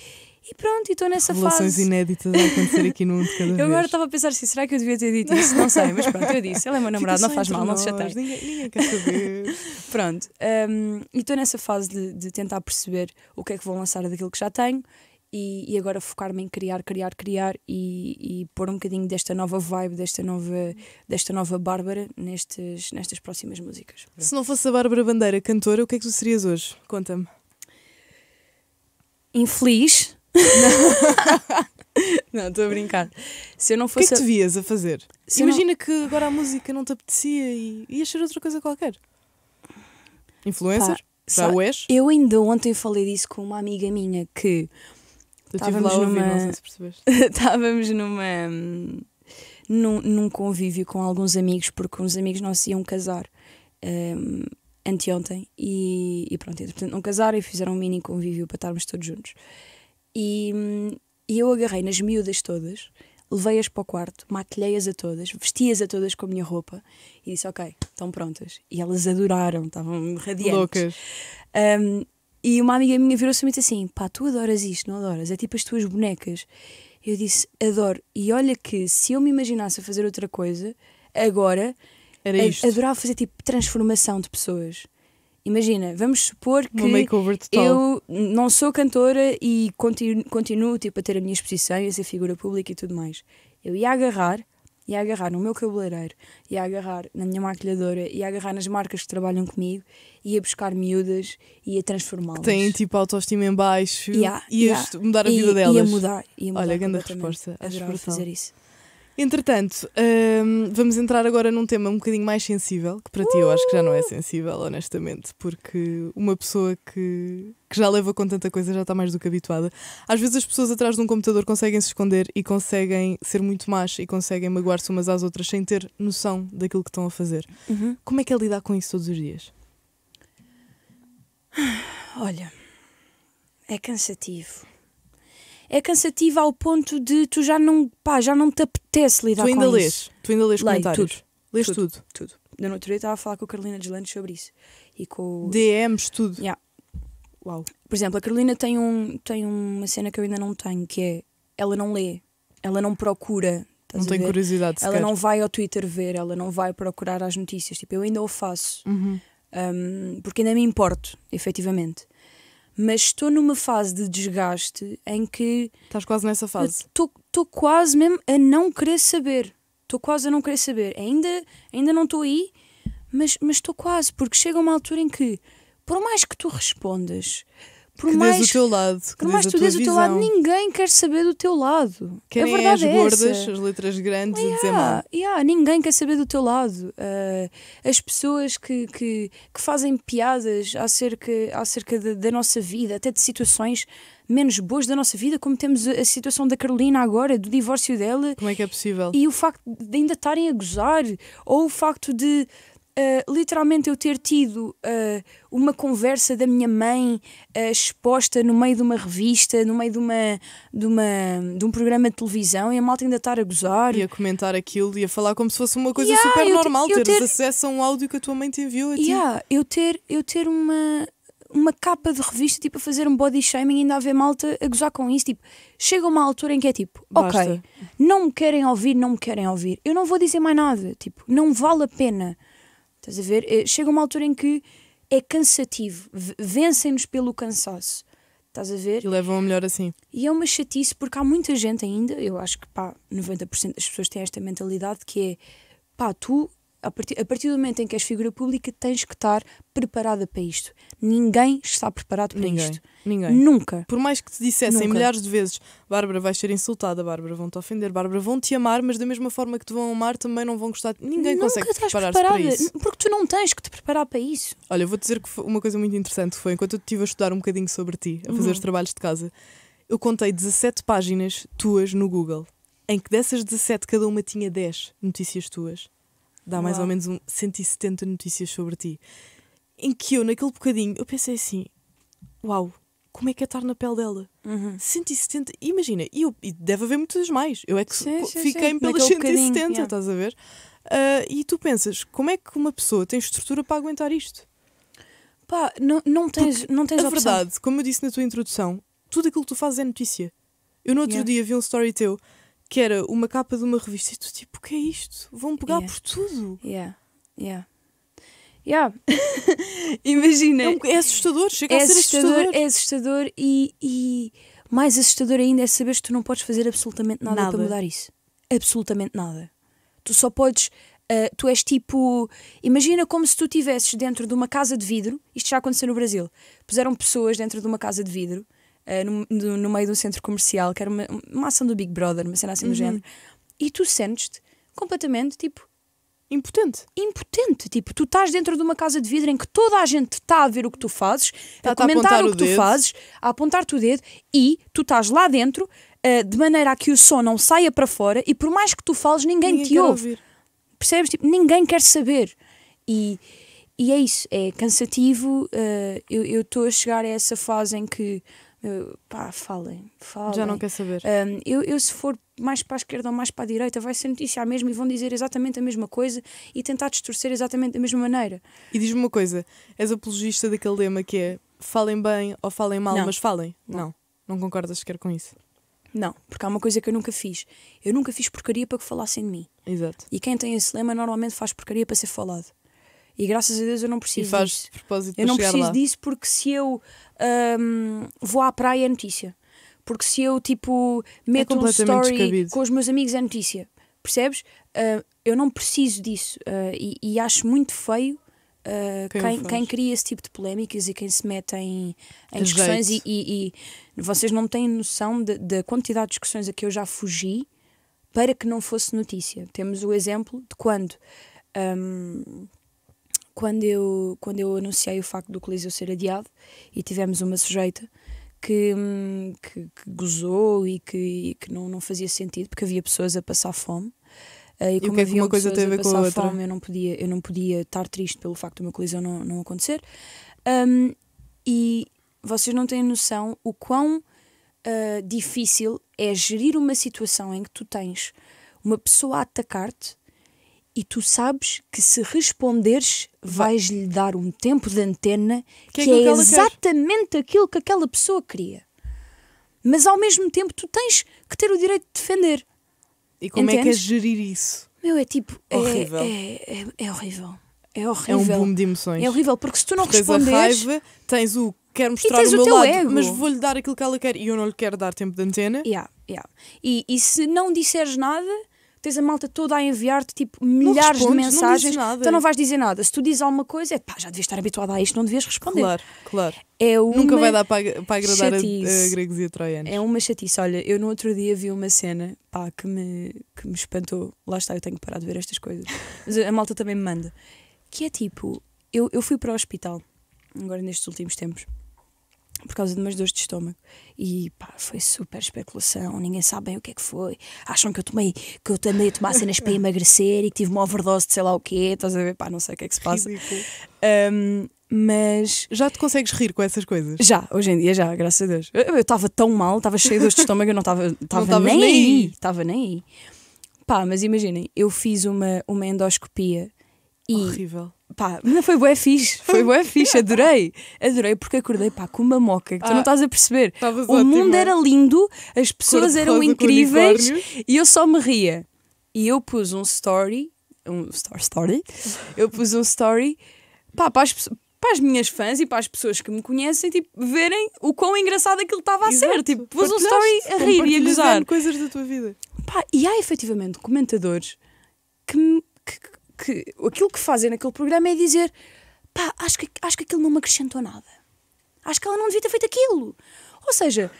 e pronto, estou nessa Relações fase. inéditas a acontecer aqui no de cada vez. Eu agora estava a pensar assim, será que eu devia ter dito isso? Não sei, mas pronto, eu disse. Ele é meu namorado, não faz mal, nós, não se chateis. Ninguém, ninguém quer saber. pronto, um, e estou nessa fase de, de, tentar perceber o que é que vou lançar daquilo que já tenho e, e agora focar-me em criar, criar, criar e, e pôr um bocadinho desta nova vibe, desta nova, desta nova Bárbara nestes, nestas próximas músicas. Se não fosse a Bárbara Bandeira cantora, o que é que tu serias hoje? Conta-me. Infeliz não, estou a brincar. Se eu não fosse. O que é que te vias a fazer? Se Imagina não... que agora a música não te apetecia e ias ser outra coisa qualquer. Influencer? Pá, já o és? Eu ainda ontem falei disso com uma amiga minha que. estávamos numa. se estávamos numa. Num, num, convívio com alguns amigos, porque uns amigos não se iam casar um, anteontem e, e pronto, entretanto não casaram e fizeram um mini convívio para estarmos todos juntos. E, e eu agarrei nas miúdas todas, levei-as para o quarto, maquilhei-as a todas, vesti-as a todas com a minha roupa e disse: Ok, estão prontas. E elas adoraram, estavam radiantes. Loucas. Um, e uma amiga minha virou-se e disse assim: Pá, tu adoras isto, não adoras? É tipo as tuas bonecas. Eu disse: Adoro. E olha que se eu me imaginasse a fazer outra coisa, agora. Era isto. Adorava fazer tipo transformação de pessoas. Imagina, vamos supor que eu não sou cantora e continuo, continuo tipo, a ter a minha exposição e a ser figura pública e tudo mais. Eu ia agarrar, ia agarrar no meu cabeleireiro, ia agarrar na minha maquilhadora, ia agarrar nas marcas que trabalham comigo, ia buscar miúdas, ia transformá-las. Têm tipo autoestima em baixo, yeah, ias yeah. mudar a vida delas. Ia mudar, ia mudar. Olha, grande resposta. Adorava fazer isso. Entretanto, hum, vamos entrar agora num tema um bocadinho mais sensível, que para ti eu acho que já não é uh! sensível, honestamente, porque uma pessoa que, que já leva com tanta coisa já está mais do que habituada. Às vezes as pessoas atrás de um computador conseguem se esconder e conseguem ser muito más e conseguem magoar-se umas às outras sem ter noção daquilo que estão a fazer. Uhum. Como é que é lidar com isso todos os dias? Olha, é cansativo é cansativa ao ponto de tu já não, pá, já não te apetece lidar tu com lês, isso. Tu ainda lês Leio, comentários? Tudo. Lês tudo? Tudo. tudo. Na no estava a falar com a Carolina Deslandes sobre isso. E com... DMs, tudo? Yeah. Uau. Por exemplo, a Carolina tem, um, tem uma cena que eu ainda não tenho, que é, ela não lê, ela não procura não tem curiosidade Ela sequer. não vai ao Twitter ver, ela não vai procurar as notícias. Tipo, eu ainda o faço. Uhum. Um, porque ainda me importo, efetivamente mas estou numa fase de desgaste em que. Estás quase nessa fase. Estou quase mesmo a não querer saber. Estou quase a não querer saber. Ainda, ainda não estou aí, mas estou quase, porque chega uma altura em que, por mais que tu respondas, por que mais, o teu lado. Que por mais que tu dês o teu lado, ninguém quer saber do teu lado. Querem a verdade as é gordas, é essa. as letras grandes yeah, e dizer mal. Yeah, ninguém quer saber do teu lado. Uh, as pessoas que, que, que, fazem piadas acerca, acerca de, da nossa vida, até de situações menos boas da nossa vida, como temos a situação da Carolina agora, do divórcio dela. Como é que é possível? E o facto de ainda estarem a gozar, ou o facto de eh, literalmente eu ter tido uh, uma conversa da minha mãe uh, exposta no meio de uma revista, no meio de, uma, de, uma, de um programa de televisão e a malta ainda estar a gozar. E a comentar aquilo e a falar como se fosse uma coisa yeah, super normal, ter, teres ter... acesso a um áudio que a tua mãe te enviou a ti. eu ter, eu ter uma uma capa de revista, tipo, a fazer um body shaming e ainda a ver malta a gozar com isso. Tipo, chega uma altura em que é tipo, Basta. ok, não me querem ouvir, não me querem ouvir. Eu não vou dizer mais nada. Tipo, não vale a pena. Estás a ver? Eh, chega uma altura em que é cansativo, vencem-nos pelo cansaço. Estás a ver? E levam a melhor assim. E é uma chatice porque há muita gente ainda, eu acho que pá, 90% das pessoas têm esta mentalidade que é pá, tu a partir, a partir, do momento em que és figura pública, tens que estar preparada para isto. Ninguém está preparado para Ninguém. isto. Ninguém. Nunca. Por mais que te dissessem Nunca. milhares de vezes, Bárbara, vais ser insultada, Bárbara, vão-te ofender, Bárbara, vão-te amar, mas da mesma forma que te vão amar, também não vão gostar. Ninguém Nunca consegue preparar-se para isso. Porque tu não tens que te preparar para isso. Olha, vou dizer que uma coisa muito interessante foi enquanto eu estive a estudar um bocadinho sobre ti, a fazer uhum. os trabalhos de casa, eu contei 17 páginas tuas no Google, em que dessas 17 cada uma tinha 10 notícias tuas dá Uau. mais ou menos um 170 notícias sobre ti. Em que eu, naquele bocadinho, eu pensei assim: Uau, como é que é estar na pele dela? Uhum. 170, imagina, e, eu, e deve haver muitas mais. Eu é que sim, sim, fiquei sim. pelas Naquele 170, yeah. estás a ver? Uh, e tu pensas, como é que uma pessoa tem estrutura para aguentar isto? Pá, não, não tens, Porque não tens a opção. verdade, como eu disse na tua introdução, tudo aquilo que tu fazes é notícia. Eu no outro yeah. dia vi um story teu que era uma capa de uma revista e tu tipo, o que é isto? Vão pegar yeah. por tudo. Yeah, yeah. Yeah. Imagina. É, um, é, assustador, chega é a ser assustador, assustador. É assustador e, e, mais assustador ainda é saber que tu não podes fazer absolutamente nada, nada. para mudar isso. Absolutamente nada. Tu só podes. Uh, tu és tipo. Imagina como se tu estivesses dentro de uma casa de vidro. Isto já aconteceu no Brasil. Puseram pessoas dentro de uma casa de vidro uh, no, no, no, meio do centro comercial, que era uma, uma ação do Big Brother, uma cena assim uhum. do género, e tu sentes-te completamente tipo. Impotente. Impotente. Tipo, tu estás dentro de uma casa de vidro em que toda a gente está a ver o que tu fazes, tá a comentar a o que o tu dedo. fazes, a apontar-te o dedo e tu estás lá dentro uh, de maneira a que o som não saia para fora e por mais que tu fales, ninguém, ninguém te ouve. Ouvir. Percebes? Tipo, ninguém quer saber. E, e é isso, é cansativo. Uh, eu estou a chegar a essa fase em que pá, falem, falem. Já não quer saber. Um, eu, eu, se for mais para a esquerda ou mais para a direita, vai ser notícia a mesma e vão dizer exatamente a mesma coisa e tentar distorcer exatamente da mesma maneira. E diz-me uma coisa: és apologista daquele lema que é falem bem ou falem mal, não. mas falem? Não. não. Não concordas sequer com isso? Não, porque há uma coisa que eu nunca fiz. Eu nunca fiz porcaria para que falassem de mim. Exato. E quem tem esse lema normalmente faz porcaria para ser falado. E graças a Deus eu não preciso e faz disso. Propósito eu não preciso lá. disso porque se eu um, vou à praia é notícia. Porque se eu tipo meto é um story descabido. com os meus amigos é notícia. Percebes? Uh, eu não preciso disso. Uh, e, e, acho muito feio uh, quem, quem, quem, cria esse tipo de polémicas e quem se mete em, em discussões. E, e, e, vocês não têm noção da quantidade de discussões a que eu já fugi para que não fosse notícia. Temos o exemplo de quando. Um, quando eu, quando eu anunciei o facto do Coliseu ser adiado e tivemos uma sujeita que, hum, que, que gozou e que, e que não, não fazia sentido porque havia pessoas a passar fome. Ah, e como e é havia uma coisa teve a passar com a outra? fome, eu não, podia, eu não podia estar triste pelo facto do meu coliseu não, não acontecer. Um, e vocês não têm noção o quão uh, difícil é gerir uma situação em que tu tens uma pessoa a atacar-te e tu sabes que se responderes vais-lhe dar um tempo de antena que, que é, que é exatamente quer? aquilo que aquela pessoa queria. Mas ao mesmo tempo tu tens que ter o direito de defender. E como Entendes? é que é gerir isso? Meu, é tipo. É, horrível. É, é, é, horrível. É horrível. É um boom de emoções. É horrível, porque se tu não responderes. Tens o quer mostrar o, o teu lado, ego. mas vou-lhe dar aquilo que ela quer e eu não lhe quero dar tempo de antena. Yeah, yeah. E, e se não disseres nada, tens a malta toda a enviar-te tipo milhares respondes, de mensagens. Não então não vais dizer nada. Se tu dizes alguma coisa, é pá, já devias estar habituada a isto, não devias responder. Claro, claro. É Nunca vai dar para, para agradar a, a, gregos e a troianos. É uma chatice. Olha, eu no outro dia vi uma cena pá, que, me, que me espantou. Lá está, eu tenho que parar de ver estas coisas. Mas a malta também me manda. Que é tipo, eu, eu fui para o hospital agora nestes últimos tempos por causa de umas dores de estômago. E pá, foi super especulação, ninguém sabe bem o que é que foi. Acham que eu tomei, que eu andei tomar cenas para emagrecer e que tive uma overdose de sei lá o quê, estás a ver? Pá, não sei o que é que se passa. Um, mas. Já te consegues rir com essas coisas? Já, hoje em dia já, graças a Deus. Eu estava tão mal, estava cheio de dores de estômago, eu não estava nem, nem aí. Estava nem aí. Pá, mas imaginem, eu fiz uma, uma endoscopia. E Horrível. Pá, foi bué fixe, foi bué fixe, adorei, adorei porque acordei pá com uma moca que tu ah, não estás a perceber. O mundo era lindo, as pessoas eram incríveis e eu só me ria. E eu pus um story, um story, eu pus um story pá, para as, para as minhas fãs e para as pessoas que me conhecem, tipo, verem o quão engraçado aquilo estava a ser. Tipo, pus um story a rir e a gozar. coisas da tua vida. Pá, e há efetivamente comentadores que, que que aquilo que fazem naquele programa é dizer pá, acho que, acho que aquilo não me acrescentou nada. Acho que ela não devia ter feito aquilo. Ou seja,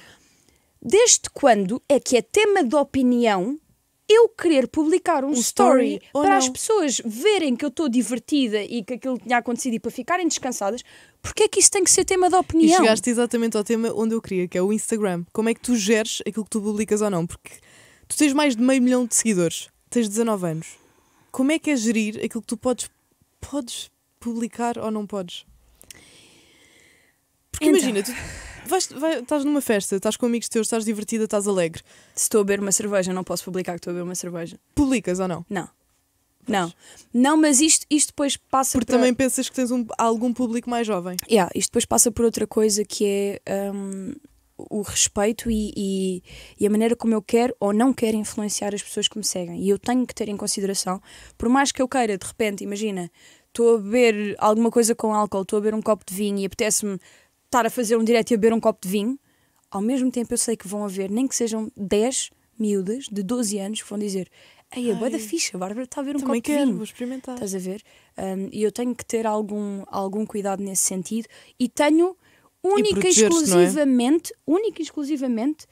desde quando é que é tema de opinião eu querer publicar um, um story, story para não. as pessoas verem que eu estou divertida e que aquilo tinha acontecido e para ficarem descansadas, porque é que isso tem que ser tema de opinião? E chegaste exatamente ao tema onde eu queria, que é o Instagram. Como é que tu geres aquilo que tu publicas ou não? Porque tu tens mais de meio milhão de seguidores, tens 19 anos como é que é gerir aquilo que tu podes, podes publicar ou não podes? Porque então. imagina, tu vais, vai, estás numa festa, estás com amigos teus, estás divertida, estás alegre. Se estou a beber uma cerveja, não posso publicar que estou a beber uma cerveja. Publicas ou não? Não. Pois. Não. Não, mas isto, isto depois passa Porque também pensas que tens um, algum público mais jovem. Yeah, isto depois passa por outra coisa que é. Um o respeito e, e, e, a maneira como eu quero ou não quero influenciar as pessoas que me seguem. E eu tenho que ter em consideração, por mais que eu queira, de repente, imagina, estou a beber alguma coisa com álcool, estou a beber um copo de vinho e apetece-me estar a fazer um direto e a beber um copo de vinho, ao mesmo tempo eu sei que vão haver, nem que sejam 10 miúdas de 12 anos que vão dizer Ei, a é boa da ficha, a Bárbara está a ver um copo quero, de vinho. vou experimentar. Estás a ver? E um, eu tenho que ter algum, algum cuidado nesse sentido e tenho é? única e exclusivamente, é? única e exclusivamente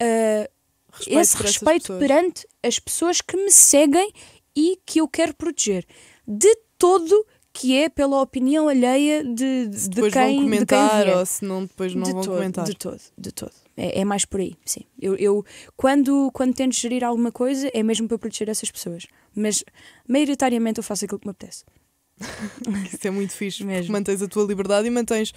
uh, respeito esse respeito perante as pessoas que me seguem e que eu quero proteger. De todo que é pela opinião alheia de, de, de quem. Vão comentar, de quem ou se não, depois não de vão todo, comentar. De todo, de todo. É, é mais por aí, sim. Eu, eu, quando, quando tento gerir alguma coisa, é mesmo para proteger essas pessoas. Mas maioritariamente eu faço aquilo que me apetece. Isso é muito fixe, mesmo. mantens a tua liberdade e mantens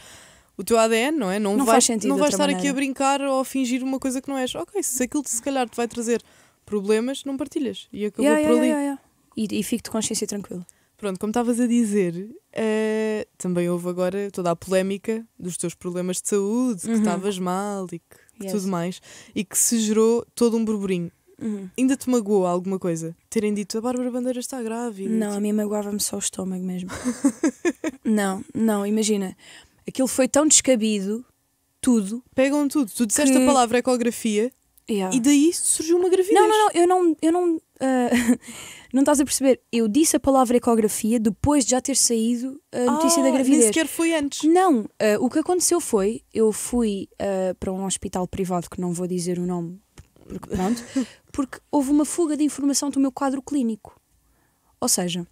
o teu ADN, não é? Não, não vais, faz sentido. Não vais estar maneira. aqui a brincar ou a fingir uma coisa que não és. Ok, se aquilo te, se calhar te vai trazer problemas, não partilhas. E acabou yeah, por yeah, ali. Yeah, e, e fico de consciência tranquila. Pronto, como estavas a dizer, uh, também houve agora toda a polémica dos teus problemas de saúde, uhum. que estavas mal e que yes. tudo mais, e que se gerou todo um burburinho. Uhum. Ainda te magoou alguma coisa? Terem dito a Bárbara Bandeira está grávida? Não, a mim magoava-me só o estômago mesmo. não, não, imagina. Aquilo foi tão descabido, tudo. Pegam tudo. Tu disseste que... a palavra ecografia yeah. e daí surgiu uma gravidez. Não, não, não, eu não. Eu não uh, não estás a perceber, eu disse a palavra ecografia depois de já ter saído a notícia da ah, gravidez. Nem sequer foi antes. Não, uh, o que aconteceu foi: eu fui uh, para um hospital privado, que não vou dizer o nome, porque pronto, porque houve uma fuga de informação do meu quadro clínico. Ou seja,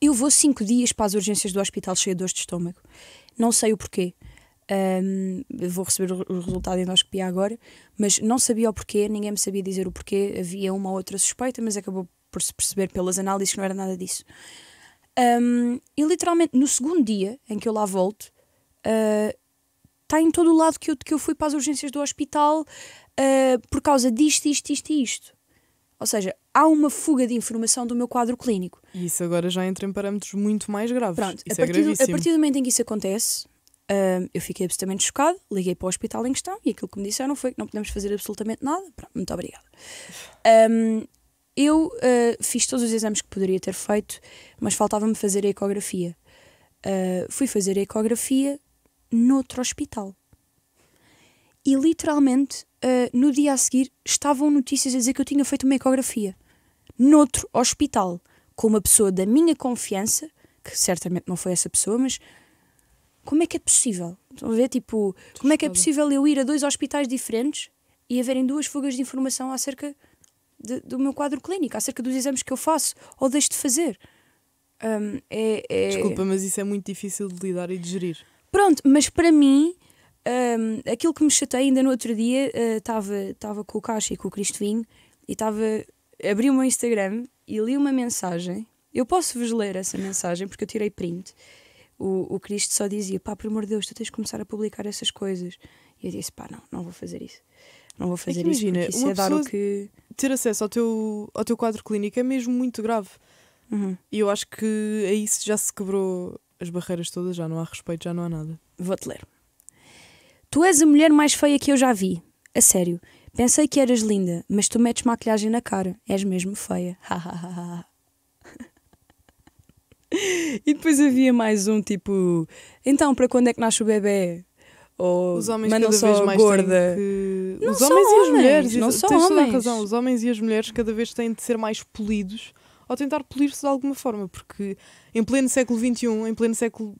eu vou cinco dias para as urgências do hospital cheio de dor de estômago não sei o porquê. Um, vou receber o resultado de endoscopia agora, mas não sabia o porquê, ninguém me sabia dizer o porquê. Havia uma ou outra suspeita, mas acabou por se perceber pelas análises que não era nada disso. Um, e literalmente no segundo dia em que eu lá volto, está ah, em todo o lado que eu, que eu fui para as urgências do hospital uh, por causa disto, isto, isto e isto. Ou seja, há uma fuga de informação do meu quadro clínico. E isso agora já entra em parâmetros muito mais graves. Pronto, isso a, é partir é do, a partir do momento em que isso acontece, hum, eu fiquei absolutamente chocado, liguei para o hospital em questão e aquilo que me disseram foi que não podemos fazer absolutamente nada. Pronto, muito obrigada. Um, eu uh, fiz todos os exames que poderia ter feito, mas faltava-me fazer a ecografia. Uh, fui fazer a ecografia noutro hospital e literalmente uh, no dia a seguir estavam notícias a dizer que eu tinha feito uma ecografia noutro hospital com uma pessoa da minha confiança, que certamente não foi essa pessoa, mas como é que é possível? Estão a ver? Tipo, como é que é possível eu ir a dois hospitais diferentes e haverem duas fugas de informação acerca de, do meu quadro clínico, acerca dos exames que eu faço ou deixo de fazer? Um, é, é... Desculpa, mas isso é muito difícil de lidar e de gerir. Pronto, mas para mim um, aquilo que me chatei ainda no outro dia, estava ah, uh, com o Caixa e com o Cristovinho e estava. abri o meu Instagram e li uma mensagem. Eu posso vos ler essa mensagem porque eu tirei print. O, o Cristo só dizia: pá, por amor de Deus, tu tens de começar a publicar essas coisas. E eu disse: pá, não, não vou fazer isso. Não vou é fazer é isso. Imagina, isso é dar o que. Ter acesso ao teu, ao teu quadro clínico é mesmo muito grave. Uhum. E eu acho que aí já se quebrou as barreiras todas, já não há respeito, já não há nada. Vou-te ler. Tu és a mulher mais feia que eu já vi. A sério. Pensei que eras linda, mas tu metes maquilhagem na cara. És mesmo feia. e depois havia mais um tipo: Então, para quando é que nasce o bebê? Ou os homens mandam cada vez mais gorda. Que... Não os homens, homens, e as mulheres, não são homens. Toda a razão. Os homens e as mulheres cada vez têm de ser mais polidos ou tentar polir-se de alguma forma, porque em pleno século XXI, em pleno século.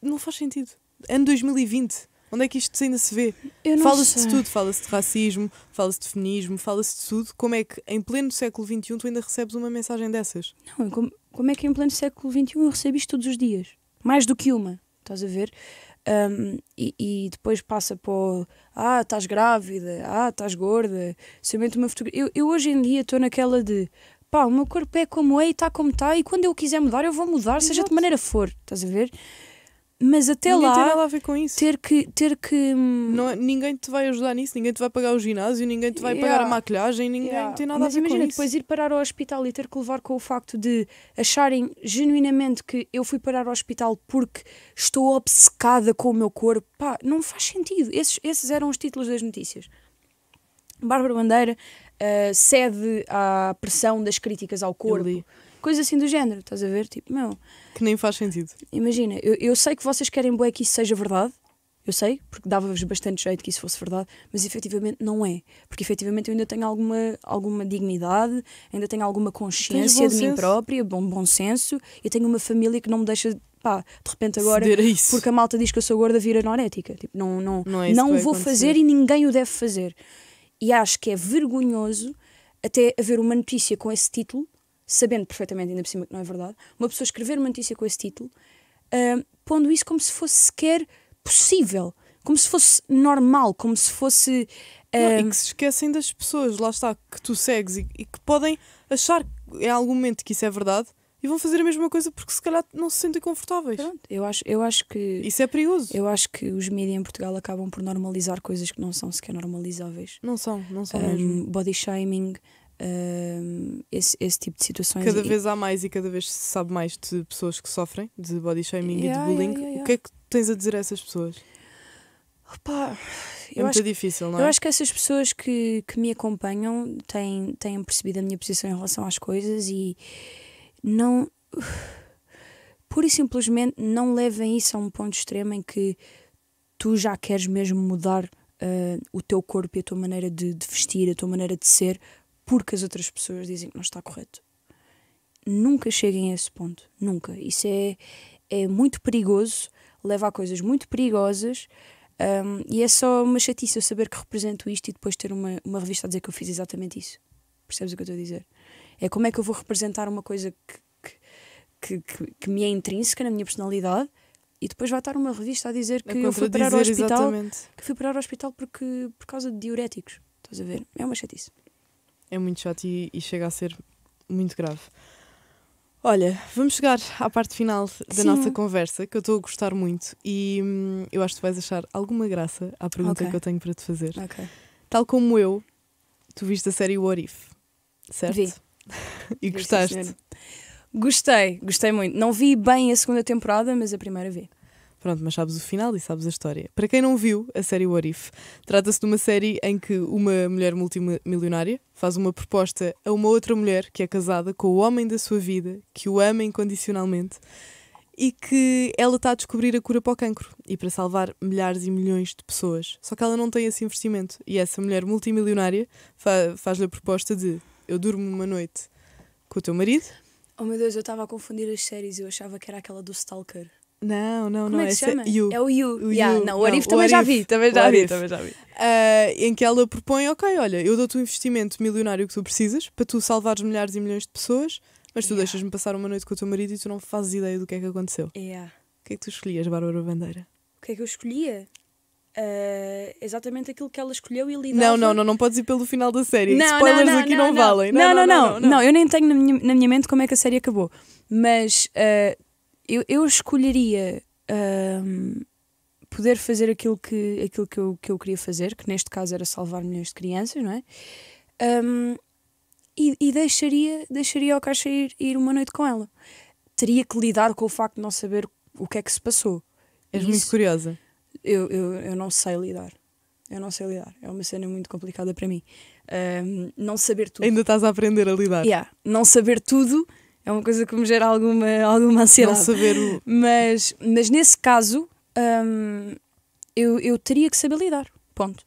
não faz sentido. Ano 2020 Onde é que isto ainda se vê? Fala-se de tudo, fala-se de racismo, fala-se de feminismo, fala-se de tudo. Como é que em pleno século XXI tu ainda recebes uma mensagem dessas? Não, como, como é que em pleno século XXI eu recebo isto todos os dias? Mais do que uma, estás a ver? Um, e, e, depois passa para o, ah, estás grávida, ah, estás gorda, somente uma fotografia. Eu, eu hoje em dia estou naquela de pá, o meu corpo é como é e está como está, e quando eu quiser mudar, eu vou mudar, Exato. seja de maneira for, estás a ver? Mas até ninguém lá, tem nada a ver com isso. ter que. Ter que... Hum, não, é, ninguém te vai ajudar nisso, ninguém te vai pagar o ginásio, ninguém te vai yeah. pagar a maquilhagem, ninguém yeah. tem nada Mas a ver imagina com isso. depois ir parar ao hospital e ter que levar com o facto de acharem genuinamente que eu fui parar ao hospital porque estou obcecada com o meu corpo. Pá, não faz sentido. Esses, esses eram os títulos das notícias. Bárbara Bandeira uh, cede à pressão das críticas ao corpo. Coisas assim do género, estás a ver? Tipo, meu. Que nem faz sentido. Imagina, eu, eu sei que vocês querem bué que isso seja verdade, eu sei, porque dava-vos bastante jeito que isso fosse verdade, mas efetivamente não é. Porque efetivamente eu ainda tenho alguma, alguma dignidade, ainda tenho alguma consciência de mim própria, bom, bom senso, e tenho uma família que não me deixa, pá, de repente agora, porque a malta diz que eu sou gorda, vira anorética. Tipo, não, não, não, é não vou acontecer. fazer e ninguém o deve fazer. E acho que é vergonhoso até haver uma notícia com esse título sabendo perfeitamente, ainda por cima, que não é verdade, uma pessoa escrever uma notícia com esse título, uh, pondo isso como se fosse sequer possível, como se fosse normal, como se fosse. Uh... Não, e que se esquecem das pessoas, lá está, que tu segues e, e que podem achar em algum momento que isso é verdade e vão fazer a mesma coisa porque se calhar não se sentem confortáveis. Pronto, eu acho, eu acho que. Isso é perigoso. Eu acho que os mídias em Portugal acabam por normalizar coisas que não são sequer normalizáveis. Não são, não são um, mesmo. Body shaming, um, esse, esse, tipo de situações. Cada e, vez há mais e cada vez se sabe mais de pessoas que sofrem de body shaming yeah, e de bullying. Yeah, yeah, o que é que tens a dizer a essas pessoas? Opa, é muito difícil, não é? Eu acho que essas pessoas que, que me acompanham têm, têm percebido a minha posição em relação às coisas e não. Pura e simplesmente não levem isso a um ponto extremo em que tu já queres mesmo mudar uh, o teu corpo e a tua maneira de, de vestir, a tua maneira de ser porque as outras pessoas dizem que não está correto. Nunca cheguem a esse ponto, nunca. Isso é, é muito perigoso, leva a coisas muito perigosas um, e é só uma chatice eu saber que represento isto e depois ter uma, uma revista a dizer que eu fiz exatamente isso. Percebes o que eu estou a dizer? É como é que eu vou representar uma coisa que, que, que, que me é intrínseca na minha personalidade e depois vai estar uma revista a dizer que eu fui parar ao hospital que fui parar ao hospital porque por causa de diuréticos estás a ver é uma chatice é muito chato e, e chega a ser muito grave. Olha, vamos chegar à parte final da Sim. nossa conversa, que eu estou a gostar muito e hum, eu acho que vais achar alguma graça à pergunta okay. que eu tenho para te fazer. Okay. Tal como eu, tu viste a série What If, certo? Vi. e gostaste? Gostei, gostei muito. Não vi bem a segunda temporada, mas a primeira vi. Pronto, mas sabes o final e sabes a história. Para quem não viu a série What If, trata-se de uma série em que uma mulher multimilionária faz uma proposta a uma outra mulher que é casada com o homem da sua vida, que o ama incondicionalmente e que ela está a descobrir a cura para o cancro e para salvar milhares e milhões de pessoas. Só que ela não tem esse investimento e essa mulher multimilionária fa faz-lhe a proposta de eu durmo uma noite com o teu marido. Oh meu Deus, eu estava a confundir as séries, eu achava que era aquela do Stalker. Não, não, Como é não. É, que se é chama? You. É o You. O yeah, you. Não, o Arif também, já vi. Também já vi. Também já vi. Uh, em que ela propõe: ok, olha, eu dou-te um investimento milionário que tu precisas para tu salvares milhares e milhões de pessoas, mas tu yeah. deixas-me passar uma noite com o teu marido e tu não fazes ideia do que é que aconteceu. Yeah. O que é que tu escolhias, Bárbara Bandeira? O que é que eu escolhia? Uh, exatamente aquilo que ela escolheu e lidava. Não, não, não, não podes ir pelo final da série. Não, Spoilers não, não, aqui não, valem. Não não não não, eu nem tenho na minha, na minha mente como é que a série acabou. Mas uh, eu, eu escolheria um, poder fazer aquilo, que, aquilo que, eu, que eu queria fazer, que neste caso era salvar milhões de crianças, não é? Um, e, e, deixaria, deixaria o caixa ir, ir, uma noite com ela. Teria que lidar com o facto de não saber o que é que se passou. És Isso, muito curiosa. Eu, eu, eu não sei lidar. Eu não sei lidar. É uma cena muito complicada para mim. Um, não saber tudo. Ainda estás a aprender a lidar. Yeah. Não saber tudo é uma coisa que me gera alguma, alguma ansiedade. Não saber o... mas, mas nesse caso, hum, eu, eu teria que saber lidar. Ponto.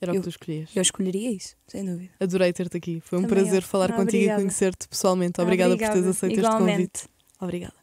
Era o eu, que tu escolhias. Eu escolheria isso, sem dúvida. Adorei ter-te aqui. Foi um Também prazer eu. falar Não, contigo obrigada. e conhecer-te pessoalmente. Obrigada, obrigada, por teres aceito Igualmente. este convite. Obrigada.